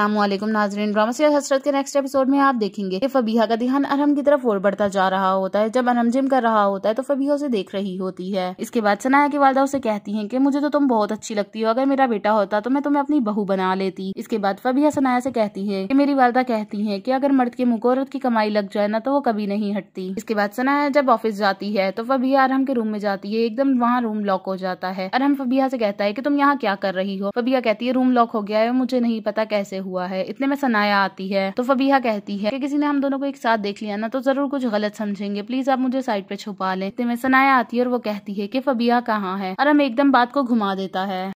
असलम नाजरीन ड्रामा हसरत के नेक्स्ट एपिसोड में आप देखेंगे कि फबीहा का ध्यान अरहम की तरफ और बढ़ता जा रहा होता है जब अरहम जिम कर रहा होता है तो फबीहा उसे देख रही होती है इसके बाद सनाया की वालदा उसे कहती है की मुझे तो तुम बहुत अच्छी लगती हो अगर मेरा बेटा होता तो मैं तुम्हें अपनी बहू बना लेती इसके बाद फबीहा सनाया से कहती है की मेरी वालदा कहती है की अगर मर्द के मुँह औरत की कमाई लग जाए ना तो वो कभी नहीं हटती इसके बाद सनाया जब ऑफिस जाती है तो फबीहा अरहम के रूम में जाती है एकदम वहाँ रूम लॉक हो जाता है अरहम फबीहा से कहता है की तुम यहाँ क्या कर रही हो फबीहा कहती है रूम लॉक हो गया है मुझे नहीं पता कैसे हुआ है इतने में सनाया आती है तो फबीहा कहती है कि किसी ने हम दोनों को एक साथ देख लिया ना तो जरूर कुछ गलत समझेंगे प्लीज आप मुझे साइड पे छुपा लें इतने में सनाया आती है और वो कहती है कि फबीहा कहाँ है और हम एकदम बात को घुमा देता है